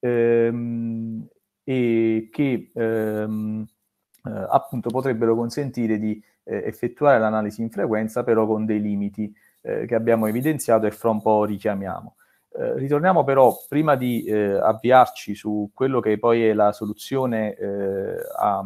ehm, e che ehm, eh, appunto potrebbero consentire di eh, effettuare l'analisi in frequenza però con dei limiti eh, che abbiamo evidenziato e fra un po' richiamiamo. Eh, ritorniamo però prima di eh, avviarci su quello che poi è la soluzione eh, a,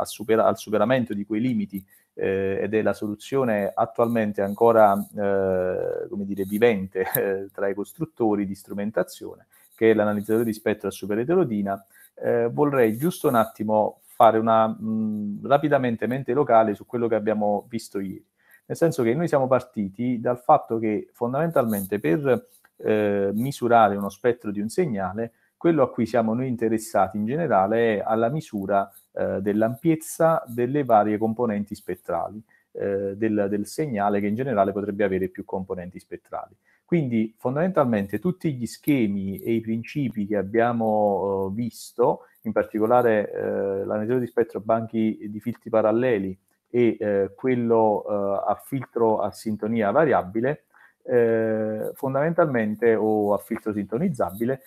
a supera- al superamento di quei limiti ed è la soluzione attualmente ancora come dire, vivente tra i costruttori di strumentazione che è l'analizzatore di spettro supereterodina, eh, vorrei giusto un attimo fare una mh, rapidamente mente locale su quello che abbiamo visto ieri. Nel senso che noi siamo partiti dal fatto che fondamentalmente per eh, misurare uno spettro di un segnale, quello a cui siamo noi interessati in generale è alla misura eh, dell'ampiezza delle varie componenti spettrali eh, del, del, segnale che in generale potrebbe avere più componenti spettrali. Quindi fondamentalmente tutti gli schemi e i principi che abbiamo eh, visto, in particolare eh, l'analisi di spettro banchi di filtri paralleli e eh, quello eh, a filtro a sintonia variabile, eh, fondamentalmente o a filtro sintonizzabile,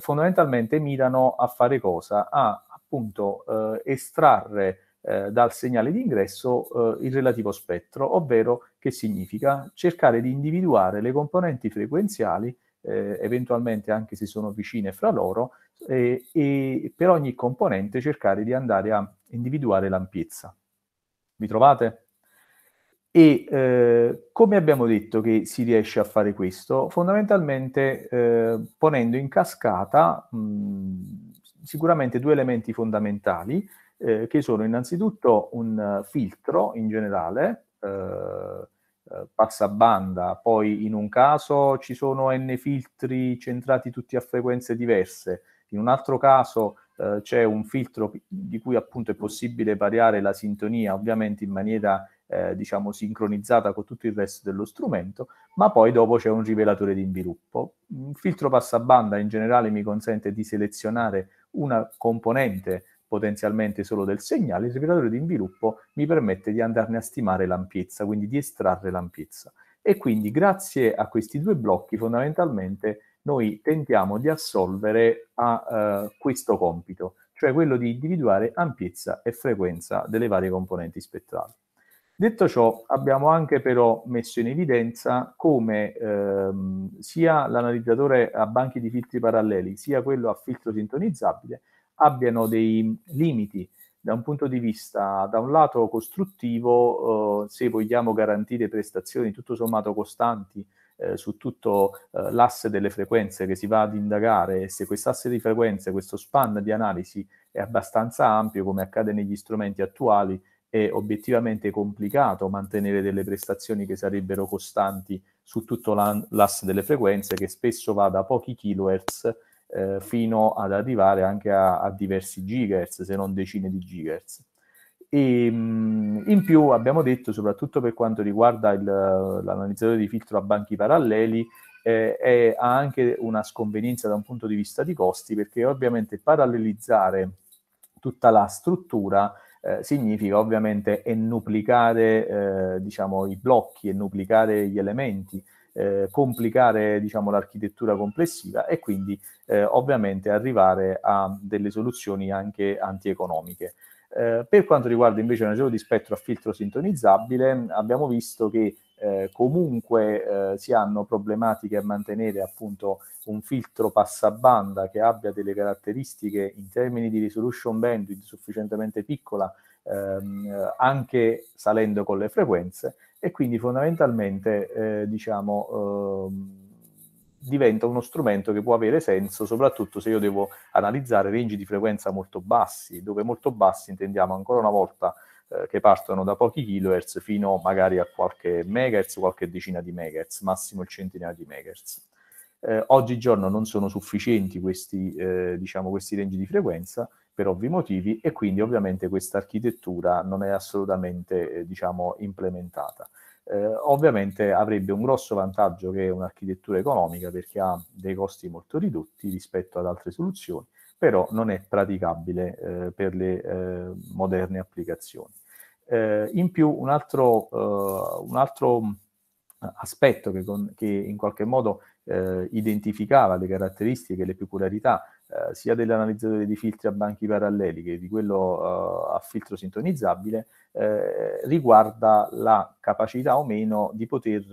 fondamentalmente mirano a fare cosa? A appunto estrarre eh, dal segnale di ingresso eh, il relativo spettro, ovvero che significa cercare di individuare le componenti frequenziali, eh, eventualmente anche se sono vicine fra loro, eh, e per ogni componente cercare di andare a individuare l'ampiezza. Mi trovate? E eh, come abbiamo detto che si riesce a fare questo? Fondamentalmente eh, ponendo in cascata mh, sicuramente due elementi fondamentali eh, che sono innanzitutto un eh, filtro in generale, eh, eh banda, poi in un caso ci sono n filtri centrati tutti a frequenze diverse, in un altro caso eh, c'è un filtro di cui appunto è possibile variare la sintonia, ovviamente in maniera eh, diciamo sincronizzata con tutto il resto dello strumento, ma poi dopo c'è un rivelatore di inviluppo. Un filtro passa banda in generale mi consente di selezionare una componente potenzialmente solo del segnale, il rivelatore di inviluppo mi permette di andarne a stimare l'ampiezza, quindi di estrarre l'ampiezza. E quindi grazie a questi due blocchi fondamentalmente noi tentiamo di assolvere a eh, questo compito, cioè quello di individuare ampiezza e frequenza delle varie componenti spettrali. Detto ciò, abbiamo anche però messo in evidenza come ehm, sia l'analizzatore a banchi di filtri paralleli, sia quello a filtro sintonizzabile, abbiano dei limiti da un punto di vista, da un lato costruttivo, eh, se vogliamo garantire prestazioni tutto sommato costanti eh, su tutto eh, l'asse delle frequenze che si va ad indagare, e se quest'asse di frequenze, questo span di analisi è abbastanza ampio come accade negli strumenti attuali, è obiettivamente complicato mantenere delle prestazioni che sarebbero costanti su tutto l'asse delle frequenze che spesso va da pochi kilohertz eh, fino ad arrivare anche a, a, diversi gigahertz, se non decine di gigahertz. E, mh, mm, in più abbiamo detto, soprattutto per quanto riguarda il, l'analizzatore di filtro a banchi paralleli, eh, è, ha anche una sconvenienza da un punto di vista di costi, perché ovviamente parallelizzare tutta la struttura eh, significa ovviamente ennuplicare eh, diciamo, i blocchi, ennuplicare gli elementi, eh, complicare diciamo, l'architettura complessiva e quindi eh, ovviamente arrivare a delle soluzioni anche antieconomiche. Eh, per quanto riguarda invece una geo di spettro a filtro sintonizzabile, abbiamo visto che eh, comunque eh, si hanno problematiche a mantenere appunto un filtro passabanda che abbia delle caratteristiche in termini di resolution bandwidth sufficientemente piccola ehm, anche salendo con le frequenze e quindi fondamentalmente eh, diciamo, eh, diventa uno strumento che può avere senso soprattutto se io devo analizzare range di frequenza molto bassi, dove molto bassi intendiamo ancora una volta eh, che partono da pochi kilohertz fino magari a qualche megahertz, qualche decina di megahertz, massimo il centinaio di megahertz. Eh, oggigiorno non sono sufficienti questi, eh, diciamo, questi range di frequenza per ovvi motivi e quindi ovviamente questa architettura non è assolutamente eh, diciamo, implementata. Eh, ovviamente avrebbe un grosso vantaggio che è un'architettura economica perché ha dei costi molto ridotti rispetto ad altre soluzioni, però non è praticabile eh, per le eh, moderne applicazioni. Eh, in più un altro, eh, un altro mm, aspetto che, con, che, in qualche modo eh, identificava le caratteristiche, le peculiarità eh, sia dell'analizzatore di filtri a banchi paralleli che di quello eh, a filtro sintonizzabile, eh, riguarda la capacità o meno di poter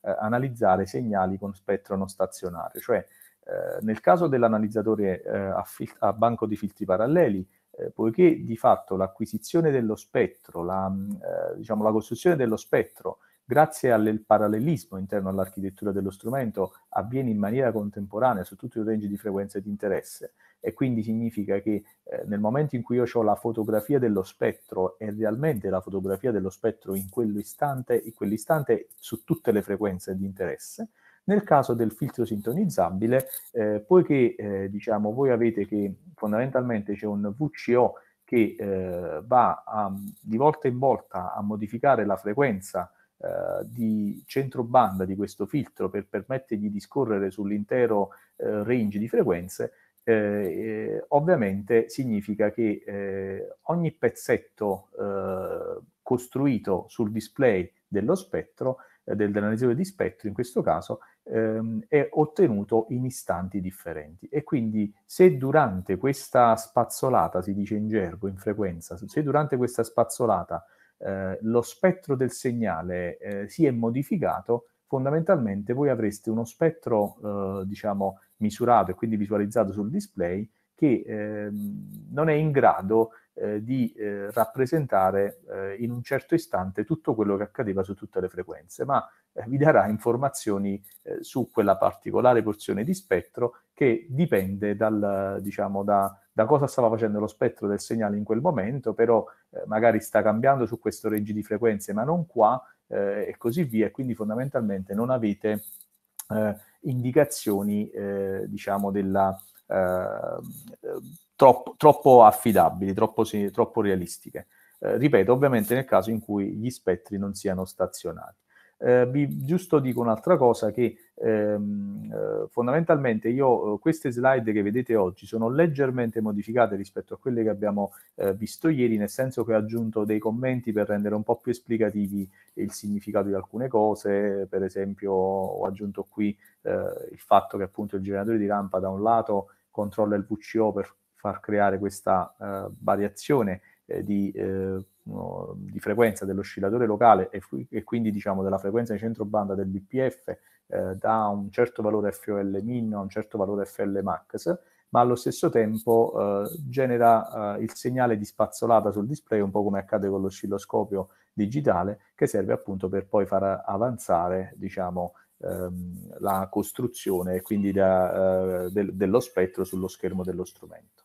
eh, analizzare segnali con spettro non stazionario, cioè eh, nel caso dell'analizzatore a, fil- a, banco di filtri paralleli, poiché di fatto l'acquisizione dello spettro, la, mm, diciamo, la costruzione dello spettro grazie al parallelismo interno all'architettura dello strumento, avviene in maniera contemporanea su tutto il range di frequenze di interesse e quindi significa che eh, nel momento in cui io ho la fotografia dello spettro è realmente la fotografia dello spettro in quell'istante, in quell'istante su tutte le frequenze di interesse, nel caso del filtro sintonizzabile, eh, poiché eh, diciamo, voi avete che fondamentalmente c'è un VCO che eh, va a, di volta in volta a modificare la frequenza eh, di centrobanda di questo filtro per permettergli di scorrere sull'intero eh, range di frequenze, eh, eh ovviamente significa che eh, ogni pezzetto costruito sul display dello spettro, del, dell'analizzatore di spettro in questo caso, ehm, è ottenuto in istanti differenti. E quindi se durante questa spazzolata, si dice in gergo, in frequenza, se durante questa spazzolata eh, lo spettro del segnale eh, si è modificato, fondamentalmente voi avreste uno spettro, eh, diciamo, misurato e quindi visualizzato sul display che ehm, non è in grado eh, di rappresentare in un certo istante tutto quello che accadeva su tutte le frequenze, ma vi darà informazioni su quella particolare porzione di spettro che dipende dal, diciamo, da, da cosa stava facendo lo spettro del segnale in quel momento, però eh, magari sta cambiando su questo range di frequenze, ma non qua, eh, e così via, quindi fondamentalmente non avete eh, indicazioni, eh, diciamo, della, eh, troppo, troppo, affidabili, troppo, troppo realistiche. Eh, ripeto, ovviamente nel caso in cui gli spettri non siano stazionati. Eh, vi giusto dico un'altra cosa che ehm, eh, fondamentalmente io eh, queste slide che vedete oggi sono leggermente modificate rispetto a quelle che abbiamo eh, visto ieri, nel senso che ho aggiunto dei commenti per rendere un po' più esplicativi il significato di alcune cose, per esempio ho aggiunto qui eh, il fatto che appunto il generatore di rampa da un lato controlla il VCO per far creare questa variazione di eh, di frequenza dell'oscillatore locale e, e, quindi diciamo della frequenza di centrobanda del BPF eh, da un certo valore FOL min a un certo valore FL max, ma allo stesso tempo eh, genera eh, il segnale di spazzolata sul display, un po' come accade con l'oscilloscopio digitale, che serve appunto per poi far avanzare diciamo, ehm, la costruzione e quindi da, eh, del, dello spettro sullo schermo dello strumento.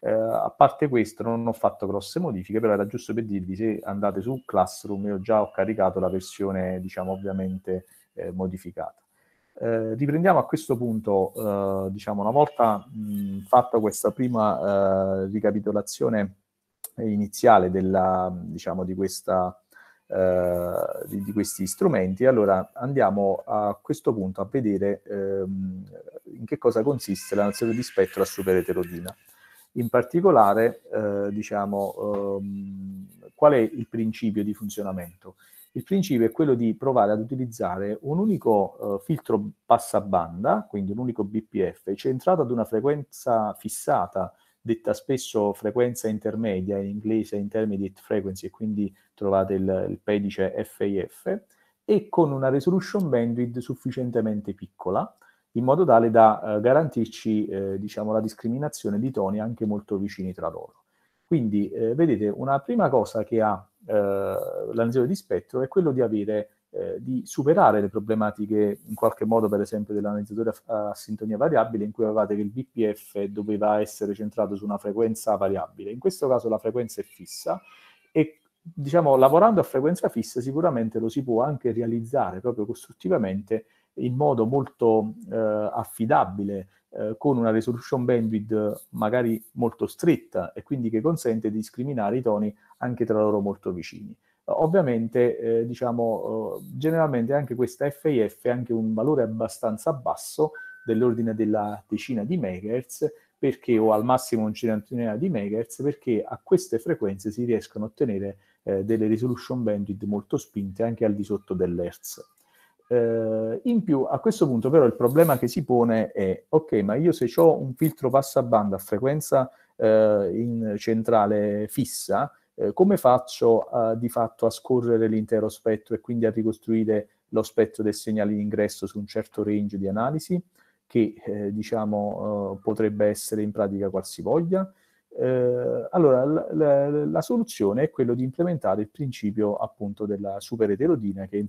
Eh, a parte questo non ho fatto grosse modifiche, però era giusto per dirvi se andate su Classroom, io già ho caricato la versione, diciamo, ovviamente eh, modificata. Eh, riprendiamo a questo punto, eh, diciamo, una volta mh, fatta questa prima eh, ricapitolazione iniziale della, diciamo, di, questa, eh, di, di, questi strumenti, allora andiamo a questo punto a vedere ehm, in che cosa consiste l'analisi di spettro a super eterodina. In particolare, eh, diciamo, ehm, qual è il principio di funzionamento? Il principio è quello di provare ad utilizzare un unico eh, filtro banda, quindi un unico BPF, centrato ad una frequenza fissata, detta spesso frequenza intermedia, in inglese intermediate frequency, e quindi trovate il, il pedice FIF, e con una resolution bandwidth sufficientemente piccola, in modo tale da eh, garantirci eh, diciamo, la discriminazione di toni anche molto vicini tra loro. Quindi eh, vedete, una prima cosa che ha eh, l'analisi di spettro è quello di, avere, eh, di superare le problematiche in qualche modo per esempio dell'analizzatore a, a sintonia variabile in cui avevate che il BPF doveva essere centrato su una frequenza variabile. In questo caso la frequenza è fissa e diciamo lavorando a frequenza fissa sicuramente lo si può anche realizzare proprio costruttivamente in modo molto eh, affidabile eh, con una resolution bandwidth magari molto stretta e quindi che consente di discriminare i toni anche tra loro molto vicini. Ovviamente, eh, diciamo, eh, generalmente anche questa FIF è anche un valore abbastanza basso dell'ordine della decina di megahertz perché, o al massimo un centinaio di megahertz, perché a queste frequenze si riescono a ottenere eh, delle resolution bandwidth molto spinte anche al di sotto dell'hertz. Eh, in più, a questo punto però il problema che si pone è, ok, ma io se ho un filtro passabanda a frequenza eh, in centrale fissa, eh, come faccio di fatto a scorrere l'intero spettro e quindi a ricostruire lo spettro del segnale di ingresso su un certo range di analisi, che eh, diciamo eh, potrebbe essere in pratica qualsivoglia? Eh, allora, la, la, la, soluzione è quella di implementare il principio appunto della supereterodina che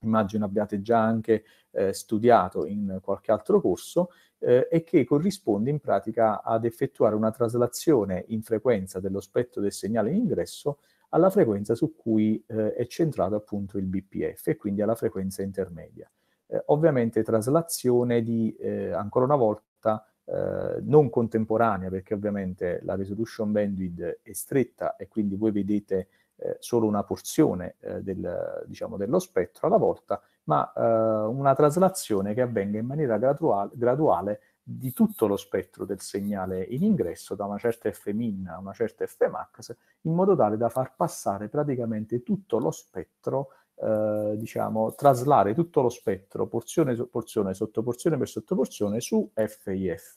immagino abbiate già anche eh, studiato in qualche altro corso, eh, e che corrisponde in pratica ad effettuare una traslazione in frequenza dello spettro del segnale in ingresso alla frequenza su cui eh, è centrato appunto il BPF e quindi alla frequenza intermedia. Eh, ovviamente traslazione di, eh, ancora una volta, eh, non contemporanea, perché ovviamente la resolution bandwidth è stretta e quindi voi vedete eh, solo una porzione eh, del, diciamo, dello spettro alla volta, ma eh, una traslazione che avvenga in maniera graduale, graduale, di tutto lo spettro del segnale in ingresso, da una certa Fmin a una certa Fmax, in modo tale da far passare praticamente tutto lo spettro eh, diciamo, traslare tutto lo spettro, porzione su porzione, sottoporzione per sottoporzione, su FIF.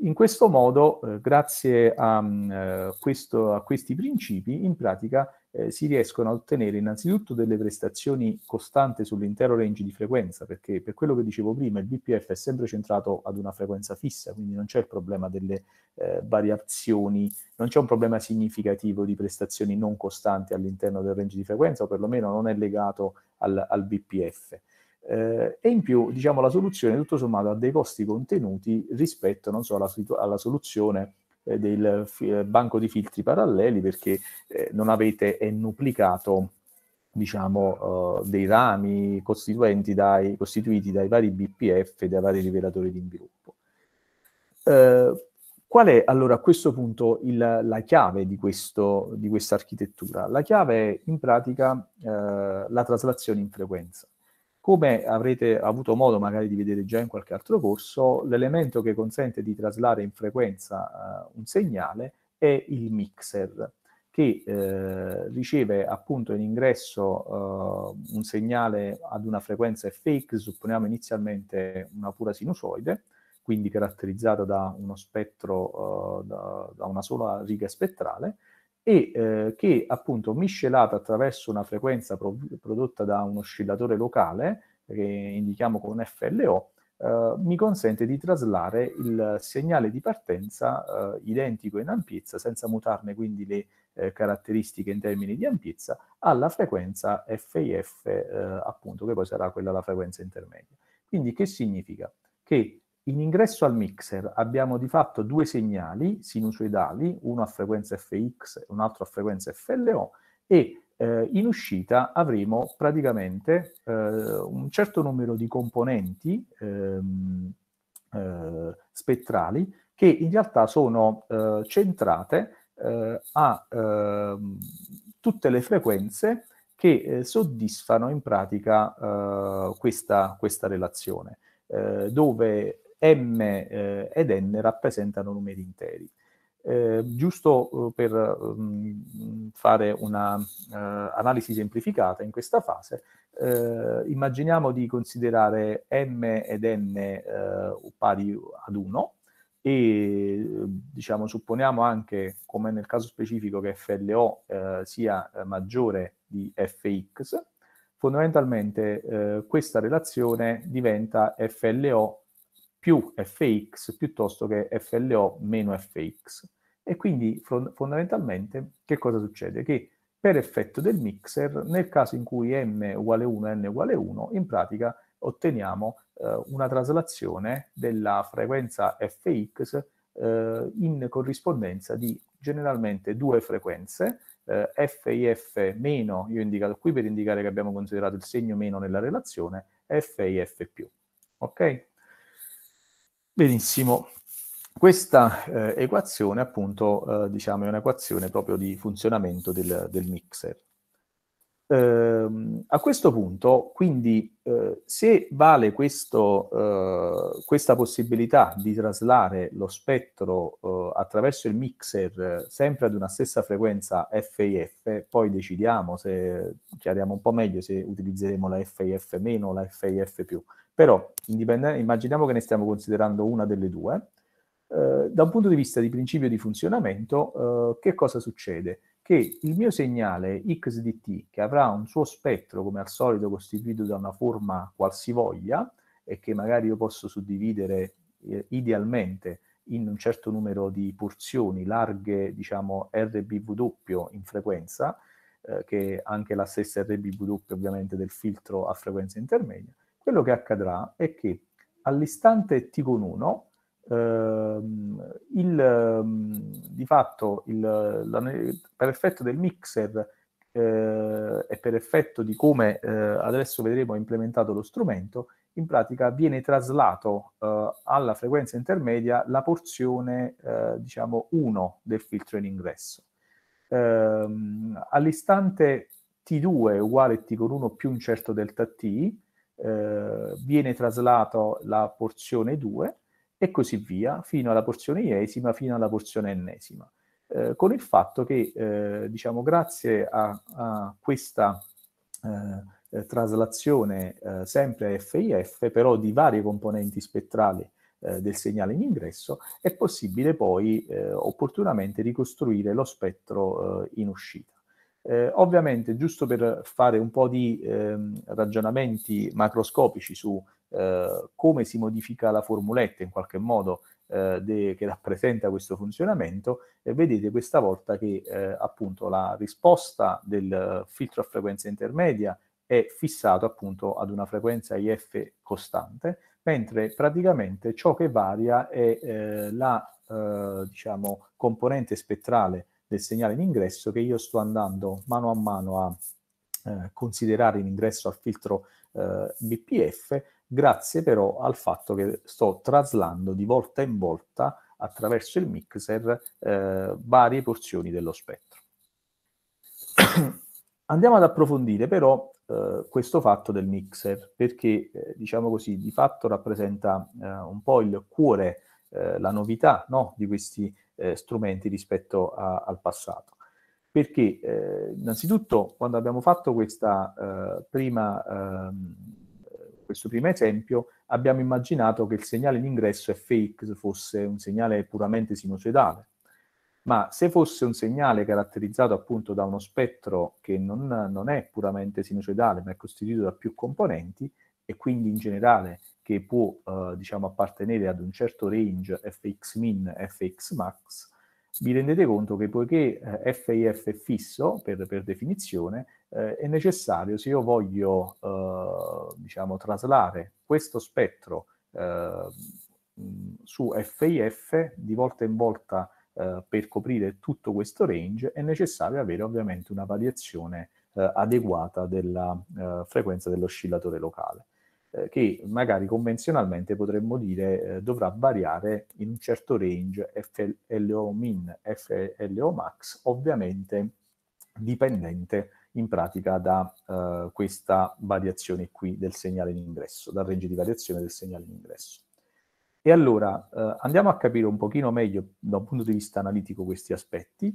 In questo modo, eh, grazie a, mm, eh, questo, a, questi principi, in pratica eh, si riescono a ottenere innanzitutto delle prestazioni costanti sull'intero range di frequenza, perché per quello che dicevo prima il BPF è sempre centrato ad una frequenza fissa, quindi non c'è il problema delle eh, variazioni, non c'è un problema significativo di prestazioni non costanti all'interno del range di frequenza, o perlomeno non è legato al, al BPF eh, e in più diciamo, la soluzione tutto sommato ha dei costi contenuti rispetto so, alla, alla, soluzione eh, del fi- eh, banco di filtri paralleli perché eh, non avete ennuplicato eh, diciamo, eh, dei rami dai, costituiti dai vari BPF e dai vari rivelatori di inviluppo. Qual è allora a questo punto il, la chiave di, questo, di, questa architettura? La chiave è in pratica eh, la traslazione in frequenza. Come avrete avuto modo magari di vedere già in qualche altro corso, l'elemento che consente di traslare in frequenza eh, un segnale è il mixer, che eh, riceve appunto in ingresso eh, un segnale ad una frequenza fake, supponiamo inizialmente una pura sinusoide, quindi caratterizzata da uno spettro, eh, da, da una sola riga spettrale, e eh, che appunto miscelata attraverso una frequenza pro- prodotta da un oscillatore locale, che indichiamo con FLO, eh, mi consente di traslare il segnale di partenza eh, identico in ampiezza, senza mutarne quindi le eh, caratteristiche in termini di ampiezza, alla frequenza FIF, eh, appunto, che poi sarà quella la frequenza intermedia. Quindi che significa? Che in ingresso al mixer abbiamo di fatto due segnali sinusoidali, uno a frequenza Fx e un altro a frequenza FLO, e eh, in uscita avremo praticamente eh, un certo numero di componenti ehm, eh, spettrali che in realtà sono eh, centrate eh, a ehm, tutte le frequenze che eh, soddisfano in pratica questa, questa relazione dove M eh, ed N rappresentano numeri interi. Eh, giusto eh, per mh, mm, fare un'analisi eh, semplificata in questa fase, eh, immaginiamo di considerare M ed N pari ad 1 e diciamo, supponiamo anche, come nel caso specifico, che FLO sia maggiore di Fx, fondamentalmente eh, questa relazione diventa FLO più fx piuttosto che FLO meno fx. E quindi fondamentalmente che cosa succede? Che per effetto del mixer, nel caso in cui m uguale 1 e n uguale 1, in pratica otteniamo eh, una traslazione della frequenza fx eh, in corrispondenza di generalmente due frequenze, eh, f meno, io ho indicato qui per indicare che abbiamo considerato il segno meno nella relazione, FIF più. Ok? Benissimo. Questa eh, equazione, appunto, eh, diciamo, è un'equazione proprio di funzionamento del, del mixer. Eh, a questo punto, quindi, eh, se vale questo, eh, questa possibilità di traslare lo spettro eh, attraverso il mixer sempre ad una stessa frequenza FIF, poi decidiamo se chiariamo un po' meglio se utilizzeremo la FIF meno o la FIF più però immaginiamo che ne stiamo considerando una delle due. Eh, da un punto di vista di principio di funzionamento, eh, che cosa succede? Che il mio segnale XDT, che avrà un suo spettro come al solito costituito da una forma qualsivoglia, e che magari io posso suddividere eh, idealmente in un certo numero di porzioni larghe, diciamo RBW in frequenza, eh, che è anche la stessa RBW ovviamente del filtro a frequenza intermedia, quello che accadrà è che all'istante T con 1 ehm, il, ehm, di fatto il, la, per effetto del mixer eh, e per effetto di come eh, adesso vedremo implementato lo strumento, in pratica viene traslato eh, alla frequenza intermedia la porzione, eh, diciamo, 1 del filtro in ingresso. Ehm, all'istante T2 uguale T con 1 più un certo delta T, eh, viene traslato la porzione 2 e così via fino alla porzione iesima, fino alla porzione ennesima. Eh, con il fatto che, eh, diciamo, grazie a, a questa eh, traslazione eh, sempre FIF, però di varie componenti spettrali eh, del segnale in ingresso, è possibile poi opportunamente ricostruire lo spettro in uscita. Eh, ovviamente, giusto per fare un po' di ehm, ragionamenti macroscopici su eh, come si modifica la formuletta in qualche modo eh, de, che rappresenta questo funzionamento, eh, vedete questa volta che eh, appunto la risposta del filtro a frequenza intermedia è fissato appunto ad una frequenza IF costante, mentre praticamente ciò che varia è eh, la diciamo, componente spettrale del segnale d'ingresso che io sto andando mano a mano a eh, considerare in ingresso al filtro eh, BPF, grazie però al fatto che sto traslando di volta in volta attraverso il mixer eh, varie porzioni dello spettro. Andiamo ad approfondire però eh, questo fatto del mixer, perché eh, diciamo così, di fatto rappresenta eh, un po' il cuore, eh, la novità no? di questi eh, strumenti rispetto a, al passato. Perché eh, innanzitutto quando abbiamo fatto questa, eh, prima, ehm, questo primo esempio abbiamo immaginato che il segnale d'ingresso ingresso è fake, fosse un segnale puramente sinusoidale, ma se fosse un segnale caratterizzato appunto da uno spettro che non, non, è puramente sinusoidale, ma è costituito da più componenti, e quindi in generale che può eh, diciamo, appartenere ad un certo range fx min, fx max, vi rendete conto che poiché eh, FIF è fisso per, per definizione, eh, è necessario, se io voglio eh, diciamo, traslare questo spettro eh, su FIF di volta in volta eh, per coprire tutto questo range, è necessario avere ovviamente una variazione eh, adeguata della frequenza dell'oscillatore locale. Eh, che magari convenzionalmente potremmo dire eh, dovrà variare in un certo range FLO min, FLO max, ovviamente dipendente in pratica da eh, questa variazione qui del segnale in ingresso, dal range di variazione del segnale in ingresso. E allora eh, andiamo a capire un pochino meglio da un punto di vista analitico questi aspetti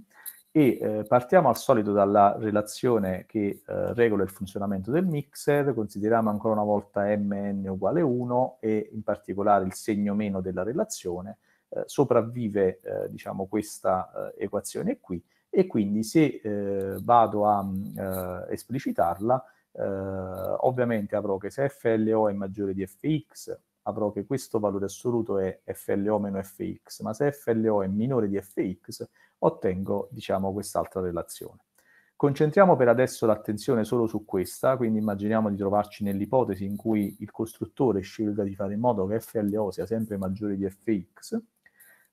e eh, partiamo al solito dalla relazione che eh, regola il funzionamento del mixer, consideriamo ancora una volta mn uguale 1 e in particolare il segno meno della relazione, eh, sopravvive eh, diciamo, questa eh, equazione qui e quindi se eh, vado a mm, esplicitarla ovviamente avrò che se FLO è maggiore di fx avrò che questo valore assoluto è FLO meno fx, ma se FLO è minore di fx ottengo diciamo, quest'altra relazione. Concentriamo per adesso l'attenzione solo su questa, quindi immaginiamo di trovarci nell'ipotesi in cui il costruttore scelga di fare in modo che FLO sia sempre maggiore di Fx.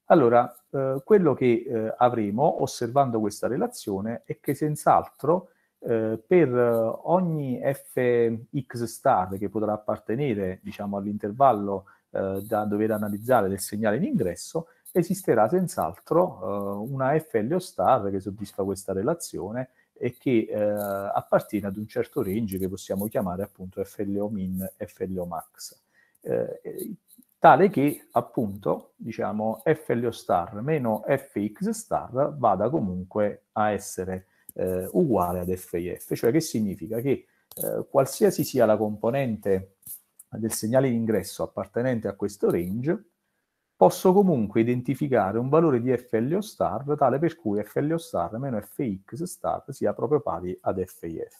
Allora, eh, quello che eh, avremo osservando questa relazione è che senz'altro eh, per ogni Fx star che potrà appartenere diciamo, all'intervallo eh, da dover analizzare del segnale in ingresso, esisterà senz'altro eh, una FLO star che soddisfa questa relazione e che eh, appartiene ad un certo range che possiamo chiamare appunto FLO min, FLO max. Eh, tale che appunto diciamo FLO star meno FX star vada comunque a essere eh, uguale ad FIF, cioè che significa che eh, qualsiasi sia la componente del segnale d'ingresso appartenente a questo range, posso comunque identificare un valore di FLO star tale per cui FLO star meno FX star sia proprio pari ad FIF.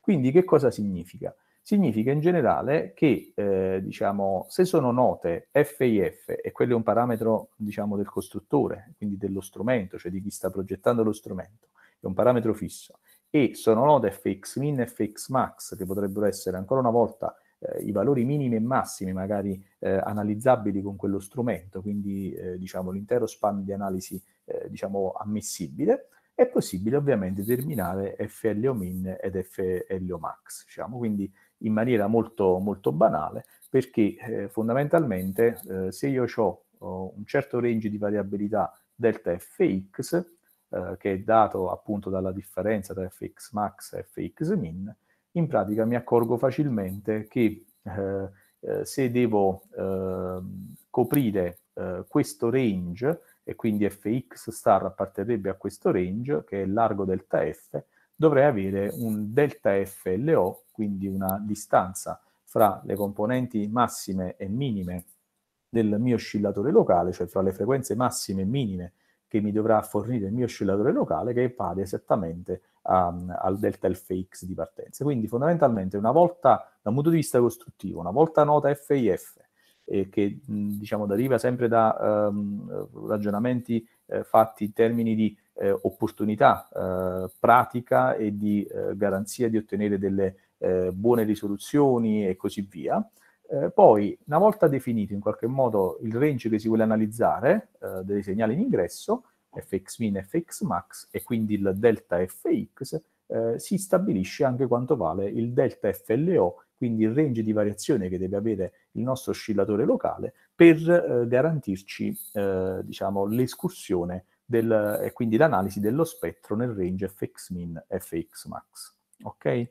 Quindi che cosa significa? Significa in generale che, eh, diciamo, se sono note FIF, e quello è un parametro, diciamo, del costruttore, quindi dello strumento, cioè di chi sta progettando lo strumento, è un parametro fisso, e sono note FX min, FX max, che potrebbero essere ancora una volta eh, i valori minimi e massimi magari eh, analizzabili con quello strumento, quindi eh, diciamo l'intero span di analisi eh, diciamo ammissibile, è possibile ovviamente determinare FL o min ed FL o max, diciamo, quindi in maniera molto, molto banale, perché eh, fondamentalmente eh, se io ho oh, un certo range di variabilità delta fx, che è dato appunto dalla differenza tra fx max e fx min, in pratica mi accorgo facilmente che eh, eh se devo eh, coprire eh, questo range, e quindi fx star apparterrebbe a questo range, che è largo delta f, dovrei avere un delta FLO, quindi una distanza fra le componenti massime e minime del mio oscillatore locale, cioè fra le frequenze massime e minime che mi dovrà fornire il mio oscillatore locale, che è pari esattamente a um, al delta FX di partenza. Quindi fondamentalmente una volta, da un punto di vista costruttivo, una volta nota FIF, eh, che diciamo deriva sempre da um, ragionamenti eh, fatti in termini di eh, opportunità eh, pratica e di eh, garanzia di ottenere delle eh, buone risoluzioni e così via. Eh, poi, una volta definito in qualche modo il range che si vuole analizzare eh, dei segnali in ingresso, fx min e fx max e quindi il delta fx, eh, si stabilisce anche quanto vale il delta FLO, quindi il range di variazione che deve avere il nostro oscillatore locale per eh, garantirci eh, diciamo, l'escursione del, e quindi l'analisi dello spettro nel range fx min fx max. Okay?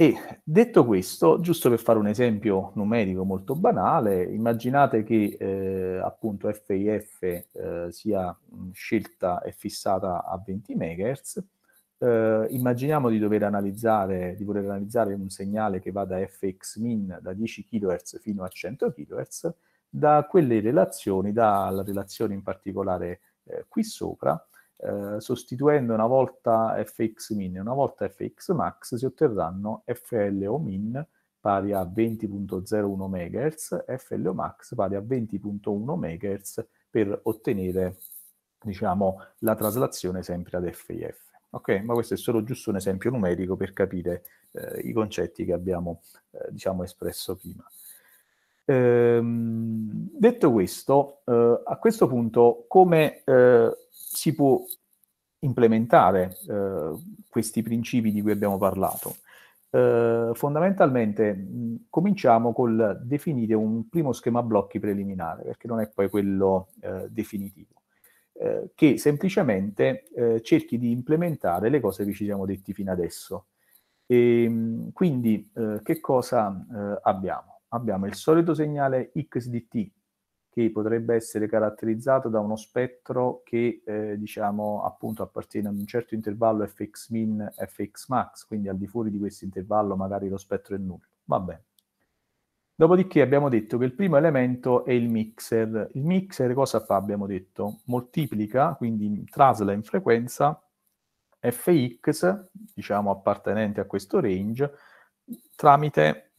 E detto questo, giusto per fare un esempio numerico molto banale, immaginate che eh, appunto FIF eh, sia scelta e fissata a 20 MHz, eh, immaginiamo di dover analizzare, di voler analizzare un segnale che va da fx min da 10 kHz fino a 100 kHz, da quelle relazioni, dalla relazione in particolare eh, qui sopra, eh, sostituendo una volta fx min e una volta fx max si otterranno FLO min pari a 20.01 MHz, FLO max pari a 20.1 MHz per ottenere diciamo, la traslazione sempre ad FIF. Ok, ma questo è solo giusto un esempio numerico per capire eh, i concetti che abbiamo eh, diciamo, espresso prima. Ehm, detto questo, eh, a questo punto come eh, si può implementare eh, questi principi di cui abbiamo parlato. Eh, fondamentalmente mh, cominciamo col definire un primo schema blocchi preliminare, perché non è poi quello eh, definitivo, eh, che semplicemente eh, cerchi di implementare le cose che ci siamo detti fino adesso. E, ehm, mh, quindi eh, che cosa abbiamo? Abbiamo il solito segnale XDT che potrebbe essere caratterizzato da uno spettro che eh, diciamo appunto appartiene ad un certo intervallo fx min fx max, quindi al di fuori di questo intervallo magari lo spettro è nullo. Va bene. Dopodiché abbiamo detto che il primo elemento è il mixer. Il mixer cosa fa? Abbiamo detto moltiplica, quindi trasla in frequenza fx, diciamo appartenente a questo range, tramite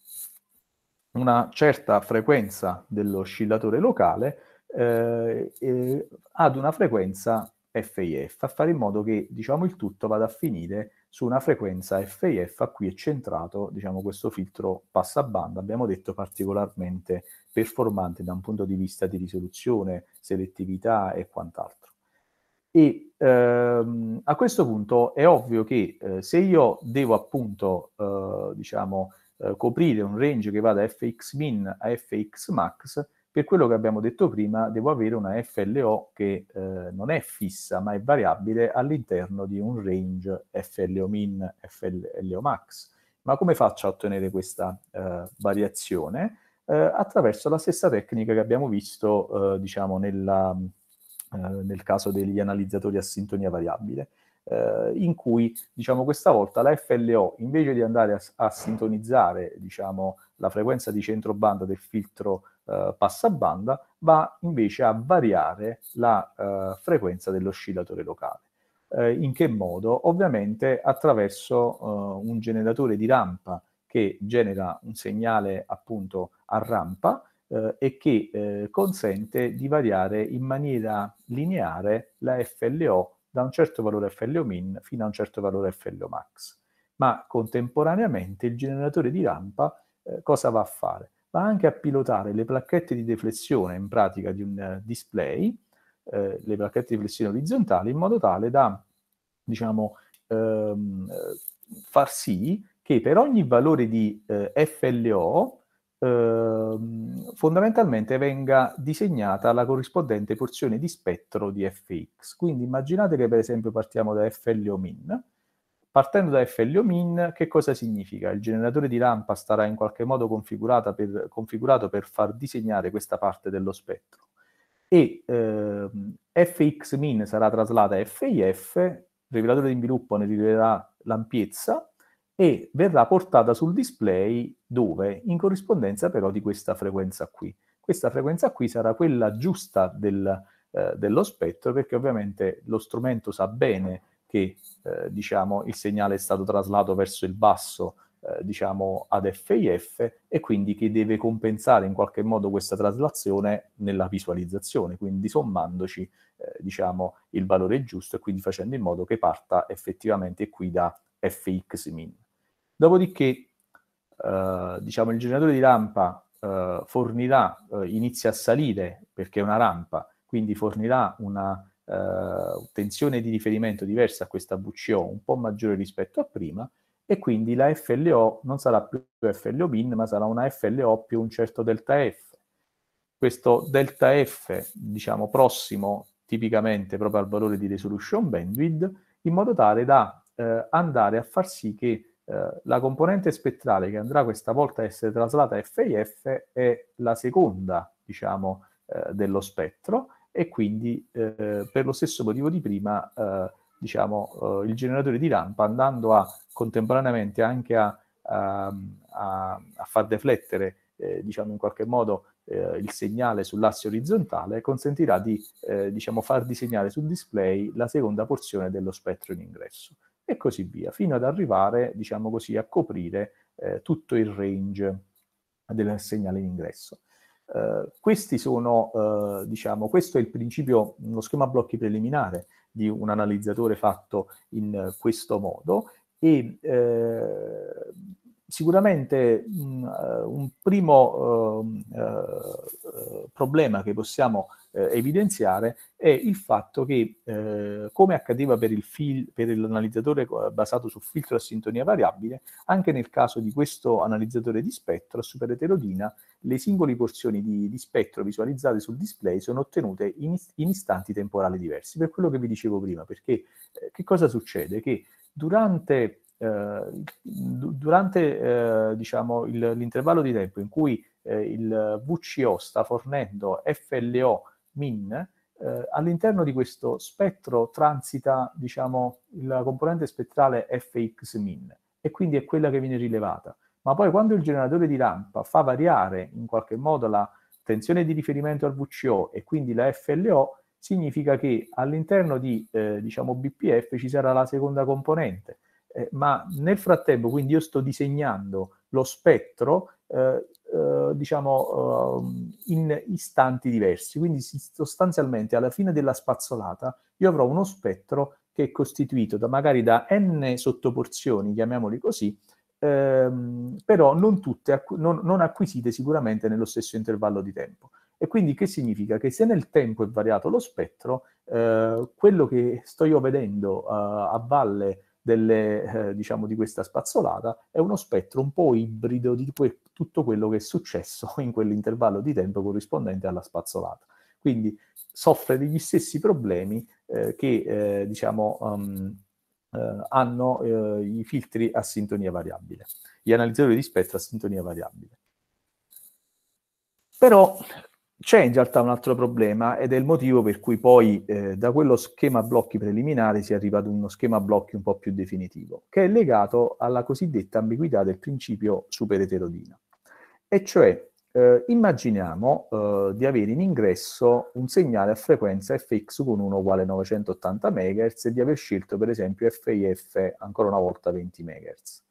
una certa frequenza dell'oscillatore locale eh, eh, ad una frequenza FIF, a fare in modo che diciamo, il tutto vada a finire su una frequenza FIF a cui è centrato diciamo, questo filtro passabanda, abbiamo detto particolarmente performante da un punto di vista di risoluzione, selettività e quant'altro. E ehm, a questo punto è ovvio che eh, se io devo appunto, eh, diciamo, eh, coprire un range che va da fxmin a fxmax, per quello che abbiamo detto prima devo avere una FLO che eh, non è fissa ma è variabile all'interno di un range FLO min, FLO max. Ma come faccio a ottenere questa eh, variazione? Eh, attraverso la stessa tecnica che abbiamo visto eh, diciamo nella, eh, nel caso degli analizzatori a sintonia variabile eh, in cui diciamo, questa volta la FLO invece di andare a, a sintonizzare diciamo, la frequenza di centrobanda del filtro eh, passabanda va invece a variare la eh, frequenza dell'oscillatore locale. Eh, in che modo? Ovviamente attraverso eh, un generatore di rampa che genera un segnale appunto a rampa eh, e che eh, consente di variare in maniera lineare la FLO da un certo valore FLO min fino a un certo valore FLO max. Ma contemporaneamente il generatore di rampa eh, cosa va a fare? Va anche a pilotare le placchette di deflessione in pratica di un eh, display, eh, le placchette di deflessione orizzontali, in modo tale da diciamo, ehm, eh, far sì che per ogni valore di eh, FLO eh, fondamentalmente venga disegnata la corrispondente porzione di spettro di fx. Quindi immaginate che per esempio partiamo da FLO min. Partendo da FLO min, che cosa significa? Il generatore di rampa starà in qualche modo per, configurato per far disegnare questa parte dello spettro e eh, fx min sarà traslata a fif, il regolatore di sviluppo ne rivelerà l'ampiezza e verrà portata sul display dove? In corrispondenza però di questa frequenza qui. Questa frequenza qui sarà quella giusta del, eh, dello spettro perché ovviamente lo strumento sa bene che eh, diciamo, il segnale è stato traslato verso il basso eh, diciamo ad FIF e quindi che deve compensare in qualche modo questa traslazione nella visualizzazione, quindi sommandoci eh, diciamo il valore giusto e quindi facendo in modo che parta effettivamente qui da fx min. Dopodiché, eh, diciamo, il generatore di rampa eh, fornirà, eh, inizia a salire perché è una rampa, quindi fornirà una eh, tensione di riferimento diversa a questa VCO, un po' maggiore rispetto a prima, e quindi la FLO non sarà più FLO bin, ma sarà una FLO più un certo delta F. Questo delta F, diciamo, prossimo tipicamente proprio al valore di resolution bandwidth, in modo tale da eh, andare a far sì che eh, la componente spettrale che andrà questa volta a essere traslata a FIF è la seconda, diciamo, eh, dello spettro e quindi eh, per lo stesso motivo di prima, eh, diciamo, eh, il generatore di rampa andando a contemporaneamente anche a, a, a, far deflettere, diciamo, in qualche modo il segnale sull'asse orizzontale consentirà di eh, diciamo, far disegnare sul display la seconda porzione dello spettro in ingresso e così via, fino ad arrivare, diciamo così, a coprire eh, tutto il range del segnale in ingresso. Eh, questi sono, eh, diciamo, questo è il principio, lo schema blocchi preliminare di un analizzatore fatto in questo modo e eh, sicuramente mh, eh, un primo ehm, eh, problema che possiamo eh, evidenziare è il fatto che, eh, come accadeva per, il fil- per l'analizzatore basato su filtro a sintonia variabile, anche nel caso di questo analizzatore di spettro a supereterodina, le singole porzioni di, di spettro visualizzate sul display sono ottenute in, in, istanti temporali diversi, per quello che vi dicevo prima, perché eh, che cosa succede? Che durante eh, durante eh, diciamo, il, l'intervallo di tempo in cui eh, il VCO sta fornendo FLO min, all'interno di questo spettro transita diciamo, la componente spettrale fx min e quindi è quella che viene rilevata. Ma poi quando il generatore di rampa fa variare in qualche modo la tensione di riferimento al VCO e quindi la FLO, significa che all'interno di eh, diciamo BPF ci sarà la seconda componente eh, ma nel frattempo, quindi io sto disegnando lo spettro, eh, eh, diciamo, eh, in istanti diversi. Quindi sostanzialmente alla fine della spazzolata io avrò uno spettro che è costituito da, magari da n sottoporzioni, chiamiamoli così, ehm, però non tutte, non, non acquisite sicuramente nello stesso intervallo di tempo. E quindi che significa? Che se nel tempo è variato lo spettro, eh, quello che sto io vedendo eh, a valle delle, eh, diciamo, di questa spazzolata è uno spettro un po' ibrido di que- tutto quello che è successo in quell'intervallo di tempo corrispondente alla spazzolata. Quindi soffre degli stessi problemi eh, che eh, diciamo, um, eh, hanno eh, i filtri a sintonia variabile, gli analizzatori di spettro a sintonia variabile. Però c'è in realtà un altro problema ed è il motivo per cui poi eh, da quello schema blocchi preliminare si arriva ad uno schema blocchi un po' più definitivo, che è legato alla cosiddetta ambiguità del principio supereterodino. E cioè, eh, immaginiamo eh, di avere in ingresso un segnale a frequenza fx con 1 uguale 980 MHz e di aver scelto per esempio FIF ancora una volta 20 MHz.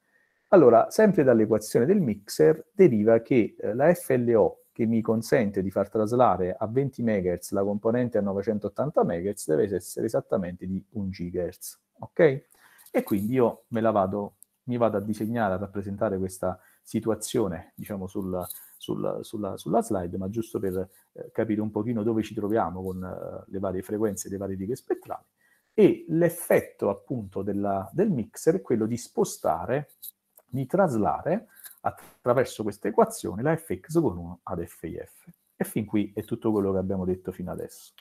Allora, sempre dall'equazione del mixer deriva che eh, la FLO che mi consente di far traslare a 20 MHz la componente a 980 MHz deve essere esattamente di 1 GHz, ok? E quindi io me la vado, mi vado a disegnare, a rappresentare questa situazione, diciamo, sul, sul, sulla, sulla, slide, ma giusto per eh, capire un pochino dove ci troviamo con eh, le varie frequenze, le varie righe spettrali, e l'effetto appunto della, del mixer è quello di spostare, di traslare attraverso questa equazione la fx con 1 ad fif. E fin qui è tutto quello che abbiamo detto fino adesso.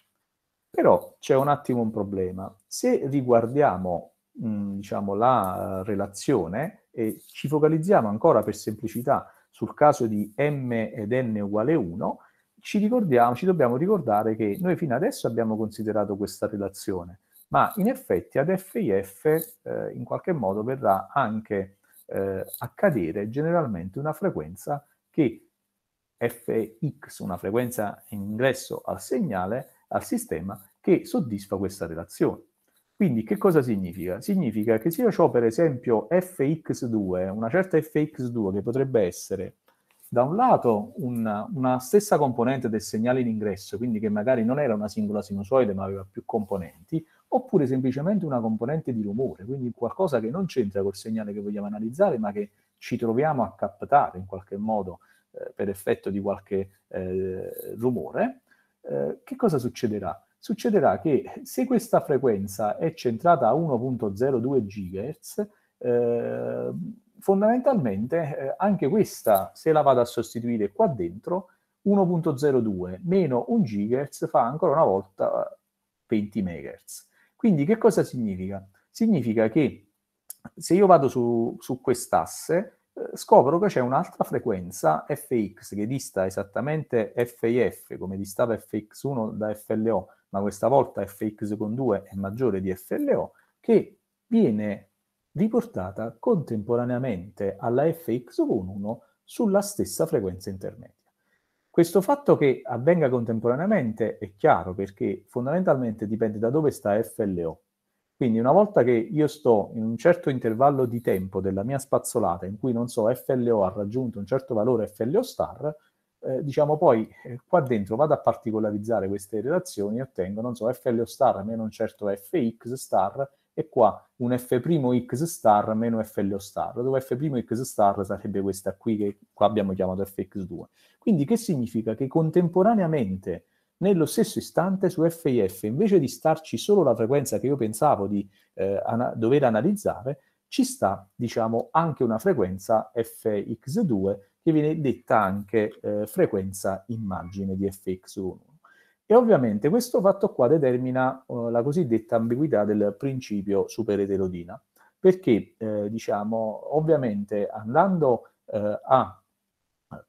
Però c'è un attimo un problema. Se riguardiamo mh, diciamo, la uh, relazione e ci focalizziamo ancora per semplicità sul caso di m ed n uguale 1, ci, ci dobbiamo ricordare che noi fino adesso abbiamo considerato questa relazione, ma in effetti ad FIF eh, in qualche modo verrà anche eh, accadere generalmente una frequenza che fx, una frequenza in ingresso al segnale, al sistema, che soddisfa questa relazione. Quindi che cosa significa? Significa che se io ho per esempio fx2, una certa fx2 che potrebbe essere da un lato una, una stessa componente del segnale in ingresso, quindi che magari non era una singola sinusoide ma aveva più componenti, oppure semplicemente una componente di rumore, quindi qualcosa che non c'entra col segnale che vogliamo analizzare, ma che ci troviamo a captare in qualche modo eh, per effetto di qualche eh, rumore, eh, che cosa succederà? Succederà che se questa frequenza è centrata a 1.02 GHz, eh, fondamentalmente eh, anche questa, se la vado a sostituire qua dentro, 1.02 meno 1 GHz fa ancora una volta 20 eh, MHz. Quindi che cosa significa? Significa che se io vado su, su quest'asse, eh, scopro che c'è un'altra frequenza fx che dista esattamente fif, come distava fx1 da flo, ma questa volta fx con 2 è maggiore di flo, che viene riportata contemporaneamente alla fx con 1 sulla stessa frequenza intermedia. Questo fatto che avvenga contemporaneamente è chiaro perché fondamentalmente dipende da dove sta FLO. Quindi una volta che io sto in un certo intervallo di tempo della mia spazzolata in cui, non so, FLO ha raggiunto un certo valore FLO star, eh, diciamo poi eh, qua dentro vado a particolarizzare queste relazioni e ottengo, non so, FLO star meno un certo FX star e qua un F'X star meno FLO star, dove F'X star sarebbe questa qui che qua abbiamo chiamato Fx2. Quindi che significa? Che contemporaneamente, nello stesso istante, su FIF, invece di starci solo la frequenza che io pensavo di eh, ana dover analizzare, ci sta, diciamo, anche una frequenza Fx2 che viene detta anche eh, frequenza immagine di Fx1. E ovviamente questo fatto qua determina eh, la cosiddetta ambiguità del principio supereterodina, perché eh, diciamo, ovviamente andando eh, a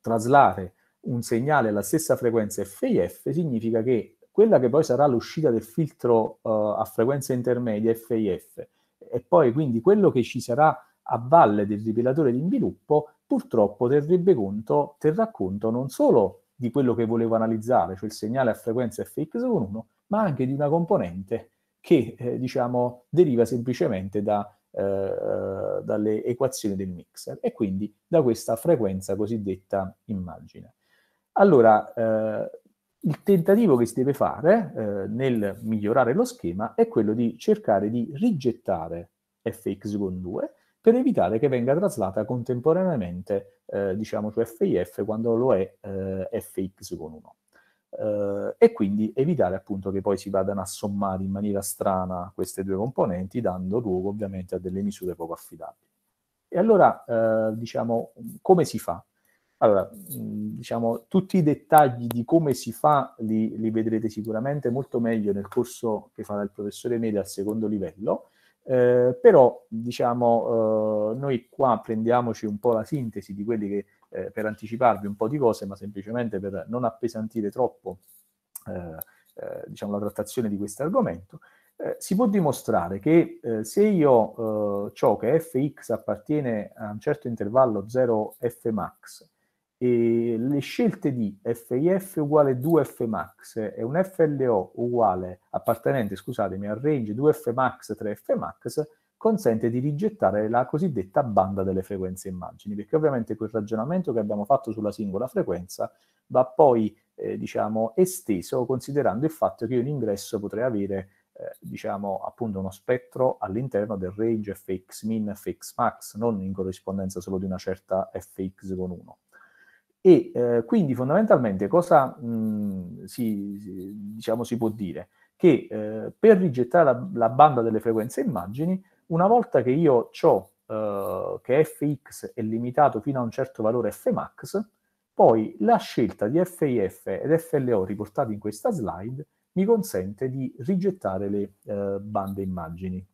traslare un segnale alla stessa frequenza FIF significa che quella che poi sarà l'uscita del filtro eh, a frequenza intermedia FIF e poi quindi quello che ci sarà a valle del rivelatore di inviluppo purtroppo terrebbe conto, terrà conto non solo di quello che volevo analizzare, cioè il segnale a frequenza fx1, ma anche di una componente che eh, diciamo, deriva semplicemente da, eh, eh, dalle equazioni del mixer e quindi da questa frequenza cosiddetta immagine. Allora, eh, il tentativo che si deve fare eh, nel migliorare lo schema è quello di cercare di rigettare fx con 2 per evitare che venga traslata contemporaneamente, eh, diciamo, su FIF quando lo è eh, FX con 1. Eh, e quindi evitare appunto che poi si vadano a sommare in maniera strana queste due componenti, dando luogo ovviamente a delle misure poco affidabili. E allora, eh, diciamo, come si fa? Allora, diciamo, tutti i dettagli di come si fa li, li vedrete sicuramente molto meglio nel corso che farà il professore Meli al secondo livello, eh, però, diciamo, eh, noi qua prendiamoci un po' la sintesi di quelli che, eh, per anticiparvi un po' di cose, ma semplicemente per non appesantire troppo eh, eh, diciamo, la trattazione di questo argomento, eh, si può dimostrare che se io ciò che fx appartiene a un certo intervallo 0 f max, e le scelte di FIF uguale 2F max e un FLO uguale appartenente, scusatemi, al range 2F max 3F max consente di rigettare la cosiddetta banda delle frequenze immagini, perché ovviamente quel ragionamento che abbiamo fatto sulla singola frequenza va poi, eh, diciamo, esteso considerando il fatto che io in ingresso potrei avere eh, diciamo appunto uno spettro all'interno del range fx min, fx max, non in corrispondenza solo di una certa fx con 1. E eh, quindi fondamentalmente cosa mh, si, si, diciamo, si, può dire? Che eh, per rigettare la, la, banda delle frequenze immagini, una volta che io ho eh, che fx è limitato fino a un certo valore fmax, poi la scelta di FIF ed FLO riportati in questa slide mi consente di rigettare le eh, bande immagini.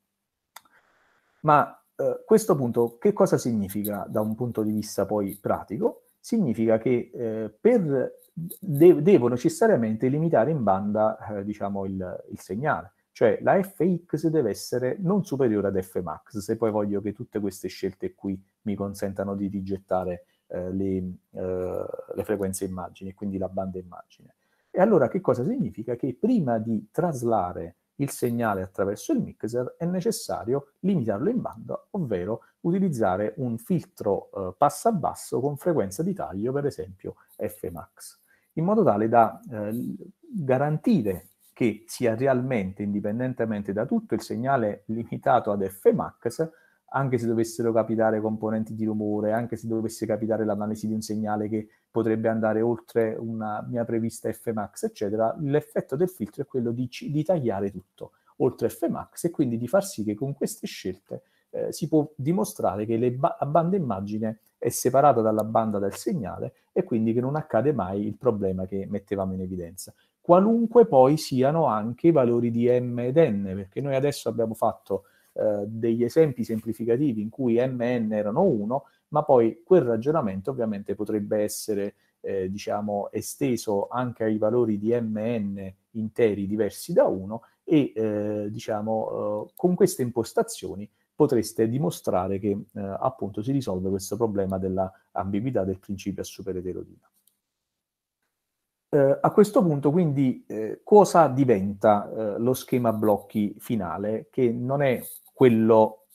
Ma eh, questo punto che cosa significa da un punto di vista poi pratico? significa che eh, per, de- devo necessariamente limitare in banda eh, diciamo il, il, segnale, cioè la fx deve essere non superiore ad fmax, se poi voglio che tutte queste scelte qui mi consentano di rigettare eh, le, eh, le, frequenze immagini, quindi la banda immagine. E allora che cosa significa? Che prima di traslare il segnale attraverso il mixer, è necessario limitarlo in banda, ovvero utilizzare un filtro eh, a basso con frequenza di taglio, per esempio Fmax, in modo tale da eh, garantire che sia realmente, indipendentemente da tutto, il segnale limitato ad Fmax anche se dovessero capitare componenti di rumore, anche se dovesse capitare l'analisi di un segnale che potrebbe andare oltre una mia prevista Fmax, eccetera, l'effetto del filtro è quello di, di tagliare tutto oltre Fmax e quindi di far sì che con queste scelte eh, si può dimostrare che ba- la banda immagine è separata dalla banda del segnale e quindi che non accade mai il problema che mettevamo in evidenza. Qualunque poi siano anche i valori di M ed N, perché noi adesso abbiamo fatto eh, degli esempi semplificativi in cui M e N erano 1, ma poi quel ragionamento ovviamente potrebbe essere eh, diciamo, esteso anche ai valori di M e N interi diversi da 1 e eh, diciamo, eh, con queste impostazioni potreste dimostrare che eh, appunto si risolve questo problema dell'ambiguità del principio a supereterodina. Eh, a questo punto, quindi, eh, cosa diventa eh, lo schema blocchi finale, che non è quello